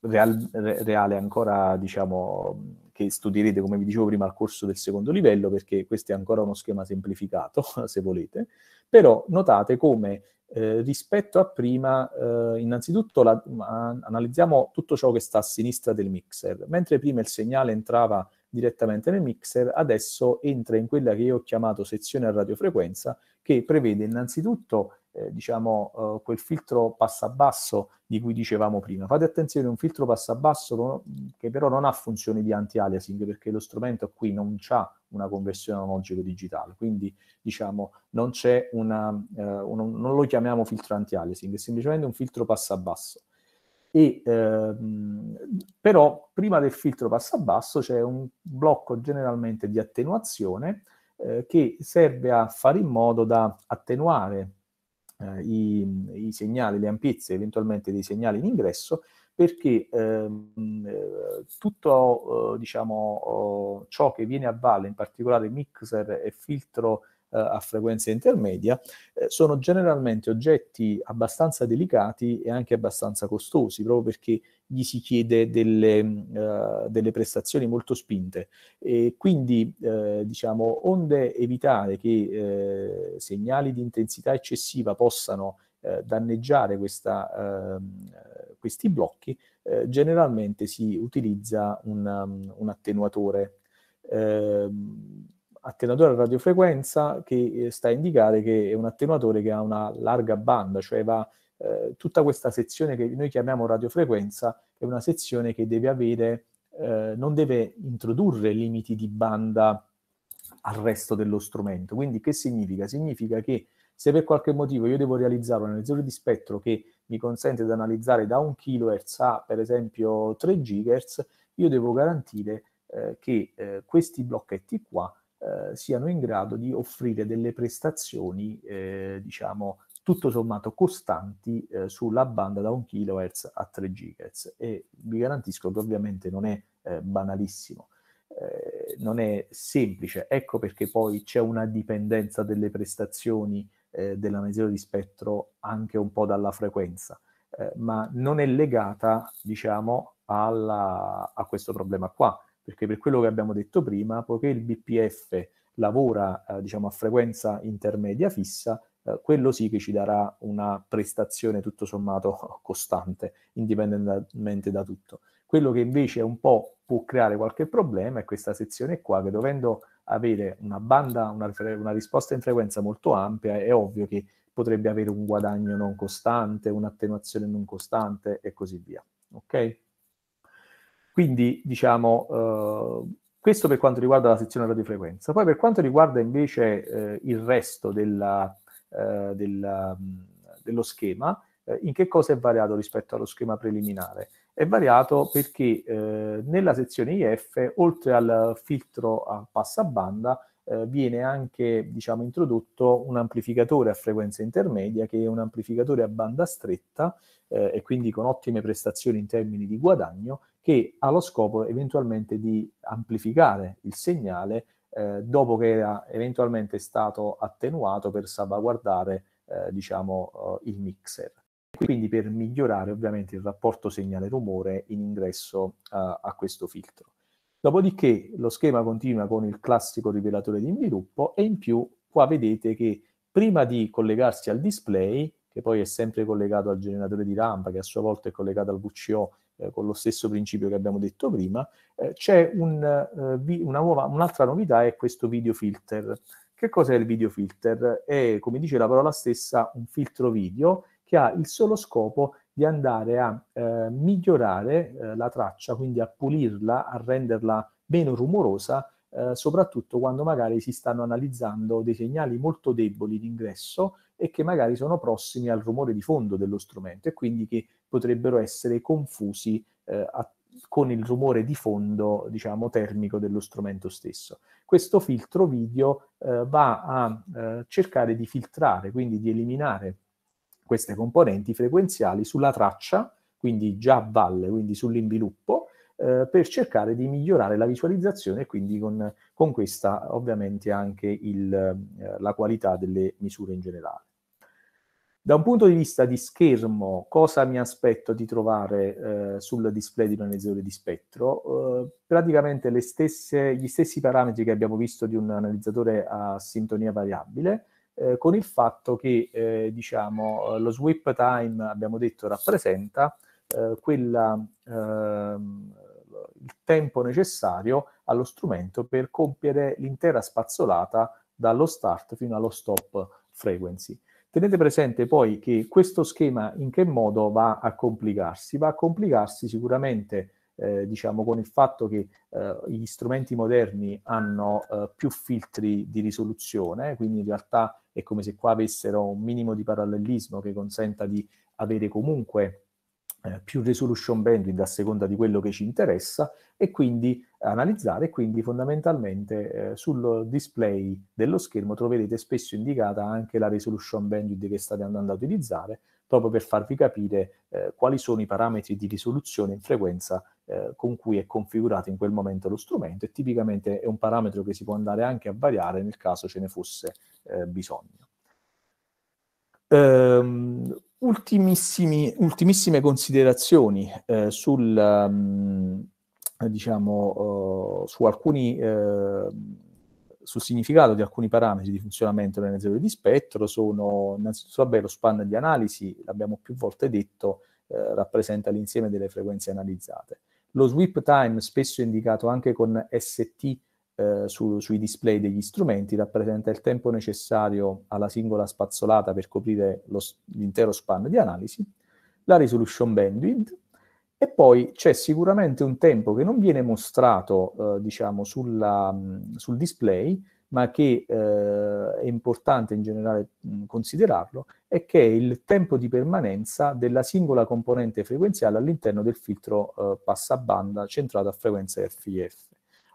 real, reale ancora, diciamo, che studierete, come vi dicevo prima, al corso del secondo livello, perché questo è ancora uno schema semplificato, se volete, però notate come eh, rispetto a prima, eh, innanzitutto la, analizziamo tutto ciò che sta a sinistra del mixer, mentre prima il segnale entrava direttamente nel mixer, adesso entra in quella che io ho chiamato sezione a radiofrequenza, che prevede innanzitutto eh, diciamo, eh, quel filtro passabasso di cui dicevamo prima. Fate attenzione, un filtro passabasso non, che però non ha funzioni di anti-aliasing perché lo strumento qui non ha una conversione analogico digitale, quindi diciamo non c'è una, eh, un, non lo chiamiamo filtro anti-aliasing, è semplicemente un filtro passabasso. E, ehm, però prima del filtro passabasso c'è un blocco generalmente di attenuazione eh, che serve a fare in modo da attenuare eh, i, i, segnali, le ampiezze eventualmente dei segnali in ingresso, perché ehm, eh, tutto eh, diciamo, oh, ciò che viene a valle, in particolare mixer e filtro eh, a frequenza intermedia, eh, sono generalmente oggetti abbastanza delicati e anche abbastanza costosi, proprio perché gli si chiede delle, uh, delle prestazioni molto spinte. E quindi, eh, diciamo, onde evitare che eh, segnali di intensità eccessiva possano eh, danneggiare questa, ehm, questi blocchi, generalmente si utilizza un, um, un attenuatore ehm, attenuatore a radiofrequenza che eh, sta a indicare che è un attenuatore che ha una larga banda, cioè va eh, tutta questa sezione che noi chiamiamo radiofrequenza è una sezione che deve avere, eh, non deve introdurre limiti di banda al resto dello strumento. Quindi che significa? Significa che se per qualche motivo io devo realizzare un analizzatore di spettro che mi consente di analizzare da 1 kHz a per esempio 3 GHz, io devo garantire eh, che eh, questi blocchetti qua eh, siano in grado di offrire delle prestazioni, eh, diciamo, tutto sommato costanti eh, sulla banda da 1 kHz a 3 GHz. E vi garantisco che ovviamente non è eh, banalissimo. Eh, non è semplice. Ecco perché poi c'è una dipendenza delle prestazioni eh, della misura di spettro anche un po' dalla frequenza, eh, ma non è legata, diciamo, alla, a questo problema qua perché per quello che abbiamo detto prima, poiché il BPF lavora eh, diciamo, a frequenza intermedia fissa, eh, quello sì che ci darà una prestazione tutto sommato costante, indipendentemente da tutto. Quello che invece un po' può creare qualche problema è questa sezione qua, che dovendo avere una banda, una, una risposta in frequenza molto ampia, è ovvio che potrebbe avere un guadagno non costante, un'attenuazione non costante e così via. Okay? Quindi, diciamo, eh, questo per quanto riguarda la sezione radiofrequenza. Poi per quanto riguarda invece eh, il resto della, eh, della, dello schema, eh, in che cosa è variato rispetto allo schema preliminare? È variato perché eh, nella sezione IF, oltre al filtro a passabanda, eh, viene anche diciamo, introdotto un amplificatore a frequenza intermedia che è un amplificatore a banda stretta eh, e quindi con ottime prestazioni in termini di guadagno che ha lo scopo eventualmente di amplificare il segnale eh, dopo che era eventualmente stato attenuato per salvaguardare eh, diciamo, eh, il mixer. Quindi per migliorare ovviamente il rapporto segnale-rumore in ingresso eh, a questo filtro. Dopodiché lo schema continua con il classico rivelatore di inviluppo e in più qua vedete che prima di collegarsi al display, che poi è sempre collegato al generatore di rampa, che a sua volta è collegato al VCO eh, con lo stesso principio che abbiamo detto prima, eh, c'è un, eh, vi, nuova, un'altra novità è questo video filter. Che cos'è il video filter? È, come dice la parola stessa, un filtro video che ha il solo scopo di andare a eh, migliorare eh, la traccia, quindi a pulirla, a renderla meno rumorosa eh, soprattutto quando magari si stanno analizzando dei segnali molto deboli d'ingresso e che magari sono prossimi al rumore di fondo dello strumento e quindi che potrebbero essere confusi eh, a, con il rumore di fondo, diciamo, termico dello strumento stesso. Questo filtro video eh, va a eh, cercare di filtrare, quindi di eliminare queste componenti frequenziali sulla traccia, quindi già a valle, quindi sull'inviluppo, eh, per cercare di migliorare la visualizzazione e quindi con, con questa ovviamente anche il, eh, la qualità delle misure in generale. Da un punto di vista di schermo, cosa mi aspetto di trovare eh, sul display di un analizzatore di spettro? Eh, praticamente stesse, gli stessi parametri che abbiamo visto di un analizzatore a sintonia variabile, eh, con il fatto che eh, diciamo, lo sweep time, abbiamo detto, rappresenta eh, quella ehm, tempo necessario allo strumento per compiere l'intera spazzolata dallo start fino allo stop frequency. Tenete presente poi che questo schema in che modo va a complicarsi? Va a complicarsi sicuramente eh, diciamo con il fatto che eh, gli strumenti moderni hanno eh, più filtri di risoluzione, quindi in realtà è come se qua avessero un minimo di parallelismo che consenta di avere comunque eh, più resolution bandwidth a seconda di quello che ci interessa e quindi analizzare quindi fondamentalmente eh, sul display dello schermo troverete spesso indicata anche la resolution bandwidth che state andando a utilizzare proprio per farvi capire eh, quali sono i parametri di risoluzione in frequenza eh, con cui è configurato in quel momento lo strumento e tipicamente è un parametro che si può andare anche a variare nel caso ce ne fosse eh, bisogno. Ehm, ultimissime considerazioni eh, sul, um, diciamo, uh, su alcuni, uh, sul significato di alcuni parametri di funzionamento delle zone di spettro sono innanzitutto vabbè, lo span di analisi, l'abbiamo più volte detto, eh, rappresenta l'insieme delle frequenze analizzate. Lo sweep time, spesso indicato anche con ST eh, su, sui display degli strumenti, rappresenta il tempo necessario alla singola spazzolata per coprire lo, l'intero span di analisi, la resolution bandwidth e poi c'è sicuramente un tempo che non viene mostrato eh, diciamo, sulla, mh, sul display, ma che eh, è importante in generale mh, considerarlo, è che è il tempo di permanenza della singola componente frequenziale all'interno del filtro eh, passabanda centrato a frequenza RFIF.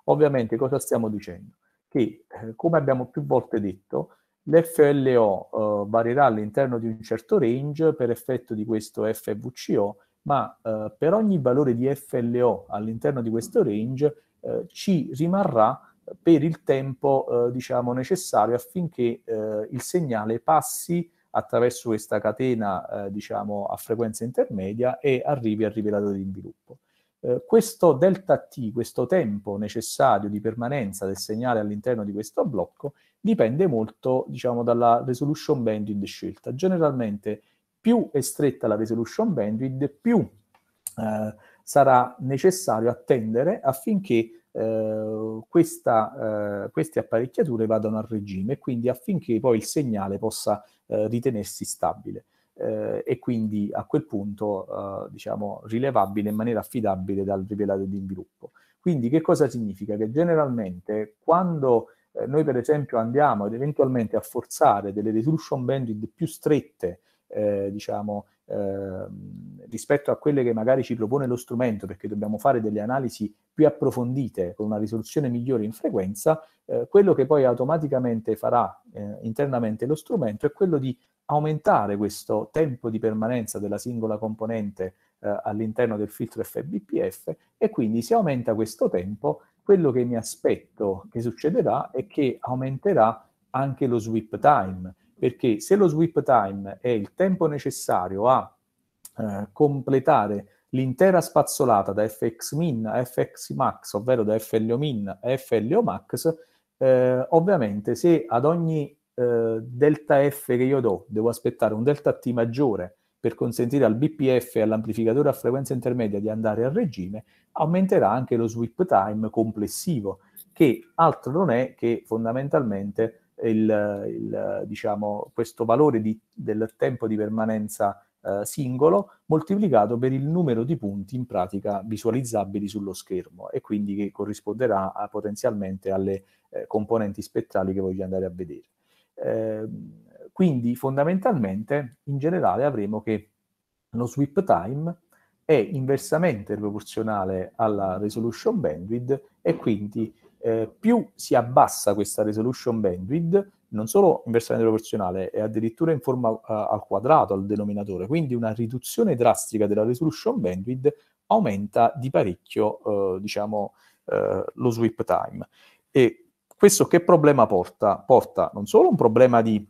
Ovviamente cosa stiamo dicendo? Che, eh, come abbiamo più volte detto, l'FLO eh, varierà all'interno di un certo range per effetto di questo FVCO, ma eh, per ogni valore di FLO all'interno di questo range eh, ci rimarrà per il tempo eh, diciamo, necessario affinché il segnale passi attraverso questa catena diciamo, a frequenza intermedia e arrivi al rivelatore di sviluppo. Eh, questo delta t, questo tempo necessario di permanenza del segnale all'interno di questo blocco, dipende molto diciamo, dalla resolution bandwidth scelta. Generalmente più è stretta la resolution bandwidth, più eh, sarà necessario attendere affinché eh, questa, eh, queste apparecchiature vadano a regime e quindi affinché poi il segnale possa eh, ritenersi stabile eh, e quindi a quel punto eh, diciamo rilevabile in maniera affidabile dal rivelato di inviluppo. Quindi che cosa significa? Che generalmente quando eh, noi per esempio andiamo ed eventualmente a forzare delle resolution bandwidth più strette eh, diciamo Ehm, rispetto a quelle che magari ci propone lo strumento, perché dobbiamo fare delle analisi più approfondite con una risoluzione migliore in frequenza, eh, quello che poi automaticamente farà eh, internamente lo strumento è quello di aumentare questo tempo di permanenza della singola componente eh, all'interno del filtro FBPF e quindi se aumenta questo tempo, quello che mi aspetto che succederà è che aumenterà anche lo sweep time, perché se lo sweep time è il tempo necessario a eh, completare l'intera spazzolata da fx min a fx max, ovvero da flio min a flio max, eh, ovviamente se ad ogni eh, delta f che io do devo aspettare un delta t maggiore per consentire al BPF e all'amplificatore a frequenza intermedia di andare a regime, aumenterà anche lo sweep time complessivo, che altro non è che fondamentalmente il, il, diciamo, questo valore di, del tempo di permanenza eh, singolo moltiplicato per il numero di punti in pratica visualizzabili sullo schermo e quindi che corrisponderà a, potenzialmente alle eh, componenti spettrali che voglio andare a vedere. Eh, quindi fondamentalmente in generale avremo che lo sweep time è inversamente proporzionale alla resolution bandwidth e quindi eh, più si abbassa questa resolution bandwidth, non solo in versione proporzionale, è addirittura in forma uh, al quadrato, al denominatore, quindi una riduzione drastica della resolution bandwidth aumenta di parecchio, uh, diciamo, uh, lo sweep time. E questo che problema porta? Porta non solo un problema di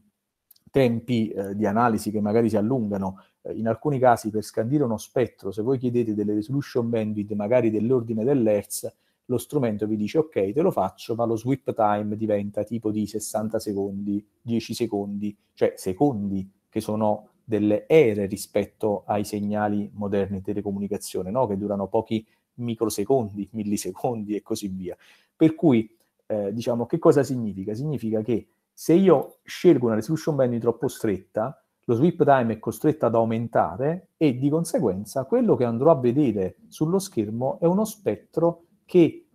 tempi di analisi che magari si allungano, in alcuni casi per scandire uno spettro, se voi chiedete delle resolution bandwidth magari dell'ordine dell'hertz, lo strumento vi dice ok, te lo faccio, ma lo sweep time diventa tipo di 60 secondi, 10 secondi, cioè secondi che sono delle ere rispetto ai segnali moderni di telecomunicazione, no? che durano pochi microsecondi, millisecondi e così via. Per cui, eh, diciamo, che cosa significa? Significa che se io scelgo una resolution banding troppo stretta, lo sweep time è costretto ad aumentare e di conseguenza quello che andrò a vedere sullo schermo è uno spettro che,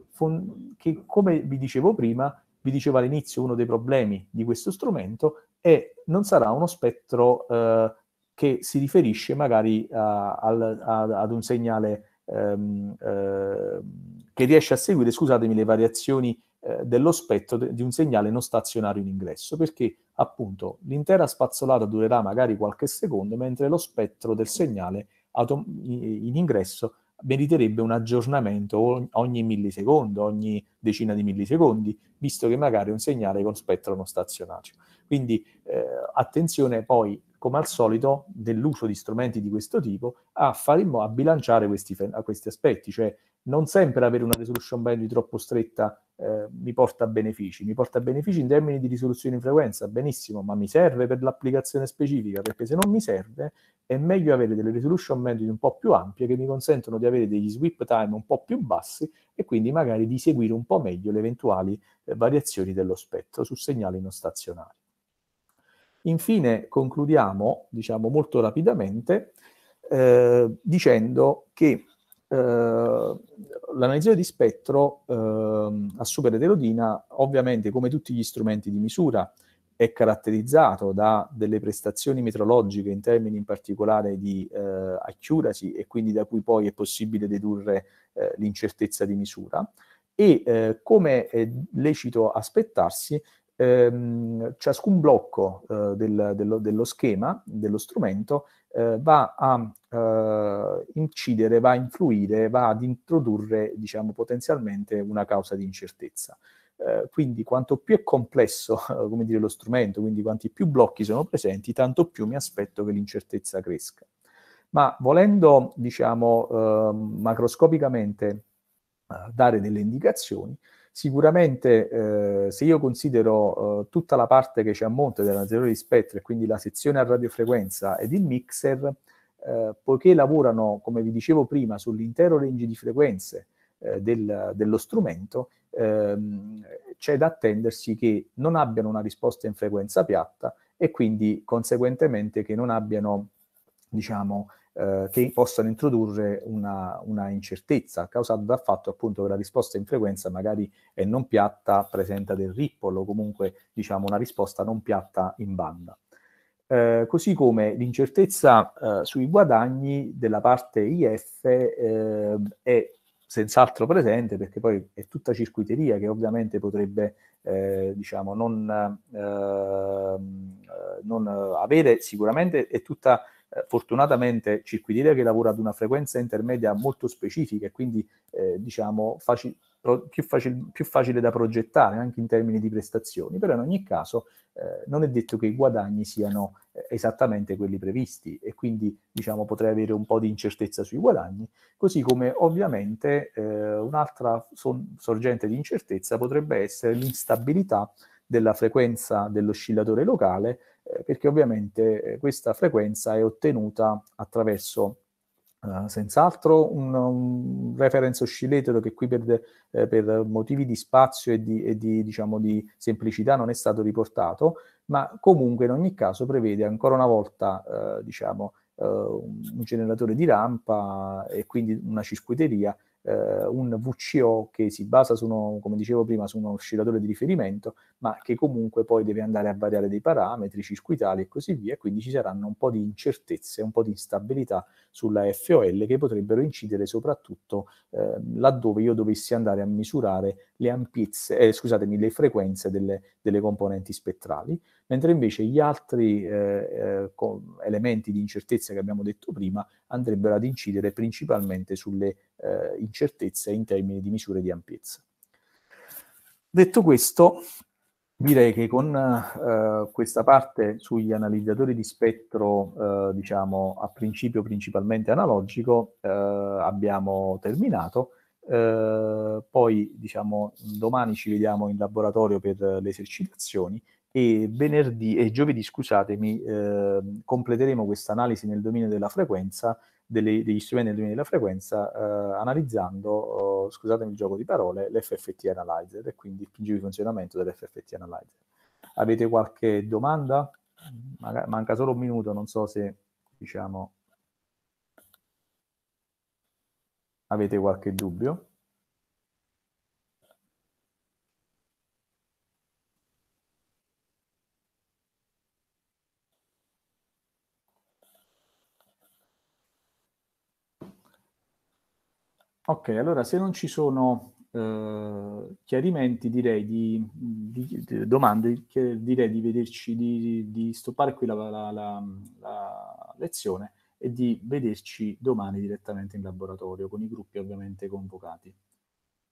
che come vi dicevo prima, vi dicevo all'inizio uno dei problemi di questo strumento è non sarà uno spettro eh, che si riferisce magari a, a, a, ad un segnale ehm, eh, che riesce a seguire, scusatemi, le variazioni eh, dello spettro de, di un segnale non stazionario in ingresso, perché appunto l'intera spazzolata durerà magari qualche secondo, mentre lo spettro del segnale in, in ingresso meriterebbe un aggiornamento ogni millisecondo, ogni decina di millisecondi, visto che magari è un segnale con spettro non stazionario. Quindi eh, attenzione poi, come al solito, dell'uso di strumenti di questo tipo a, fare in modo a bilanciare questi, a questi aspetti, cioè non sempre avere una resolution boundary troppo stretta eh, mi porta benefici. Mi porta benefici in termini di risoluzione in frequenza, benissimo, ma mi serve per l'applicazione specifica, perché se non mi serve è meglio avere delle resolution memory un po' più ampie che mi consentono di avere degli sweep time un po' più bassi e quindi magari di seguire un po' meglio le eventuali eh, variazioni dello spettro su segnali non stazionari. Infine concludiamo, diciamo molto rapidamente, eh, dicendo che eh, l'analisi di spettro ehm, a supereterodina, ovviamente come tutti gli strumenti di misura, è caratterizzato da delle prestazioni metrologiche in termini in particolare di eh, accuracy e quindi da cui poi è possibile dedurre eh, l'incertezza di misura e eh, come è lecito aspettarsi ehm, ciascun blocco eh, del, dello, dello, schema, dello strumento eh, va a eh, incidere, va a influire, va ad introdurre diciamo, potenzialmente una causa di incertezza. Eh, quindi quanto più è complesso dire, lo strumento, quindi quanti più blocchi sono presenti, tanto più mi aspetto che l'incertezza cresca. Ma volendo, diciamo, ehm, macroscopicamente eh, dare delle indicazioni, Sicuramente eh, se io considero eh, tutta la parte che c'è a monte della dell'anteriore di spettro, e quindi la sezione a radiofrequenza ed il mixer, eh, poiché lavorano, come vi dicevo prima, sull'intero range di frequenze eh, del, dello strumento, ehm, c'è da attendersi che non abbiano una risposta in frequenza piatta e quindi conseguentemente che non abbiano diciamo, eh, che possano introdurre una, una, incertezza causata dal fatto appunto che la risposta in frequenza magari è non piatta, presenta del ripple o comunque diciamo una risposta non piatta in banda. Eh, così come l'incertezza eh, sui guadagni della parte IF eh, è senz'altro presente perché poi è tutta circuiteria che ovviamente potrebbe eh, diciamo non, eh, ehm, non avere sicuramente è tutta eh, fortunatamente Circuitire che lavora ad una frequenza intermedia molto specifica e quindi eh, diciamo faci- pro- più, facil- più, facile da progettare anche in termini di prestazioni, però in ogni caso eh, non è detto che i guadagni siano eh, esattamente quelli previsti e quindi diciamo potrei avere un po' di incertezza sui guadagni, così come ovviamente eh, un'altra son- sorgente di incertezza potrebbe essere l'instabilità della frequenza dell'oscillatore locale, eh, perché ovviamente eh, questa frequenza è ottenuta attraverso Uh, senz'altro un, un, reference oscillator che qui per, eh, per motivi di spazio e, di, e di, diciamo, di, semplicità non è stato riportato, ma comunque in ogni caso prevede ancora una volta eh, diciamo, eh, un generatore di rampa e quindi una circuiteria eh, un VCO che si basa su uno, come dicevo prima, su un oscillatore di riferimento, ma che comunque poi deve andare a variare dei parametri circuitali e così via, quindi ci saranno un po' di incertezze, un po' di instabilità sulla FOL che potrebbero incidere soprattutto eh, laddove io dovessi andare a misurare le ampiezze, eh, scusatemi, le frequenze delle, delle componenti spettrali, mentre invece gli altri eh, eh elementi di incertezza che abbiamo detto prima andrebbero ad incidere principalmente sulle eh, incertezze in termini di misure di ampiezza. Detto questo, direi che con eh, questa parte sugli analizzatori di spettro, eh, diciamo a principio principalmente analogico, eh, abbiamo terminato. Eh, poi, diciamo, domani ci vediamo in laboratorio per le esercitazioni e venerdì e giovedì, scusatemi, eh, completeremo questa analisi nel dominio della frequenza delle, degli strumenti del dominio della frequenza eh, analizzando, oh, scusatemi il gioco di parole, l'FFT Analyzer e quindi il principio di funzionamento dell'FFT Analyzer. Avete qualche domanda? manca solo un minuto, non so se diciamo avete qualche dubbio. Ok, allora se non ci sono eh, chiarimenti direi di, di, di domande, direi di vederci, di, di stoppare qui la, la, la, la, lezione e di vederci domani direttamente in laboratorio con i gruppi ovviamente convocati.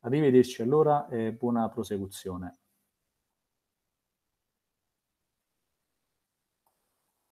Arrivederci allora e buona prosecuzione.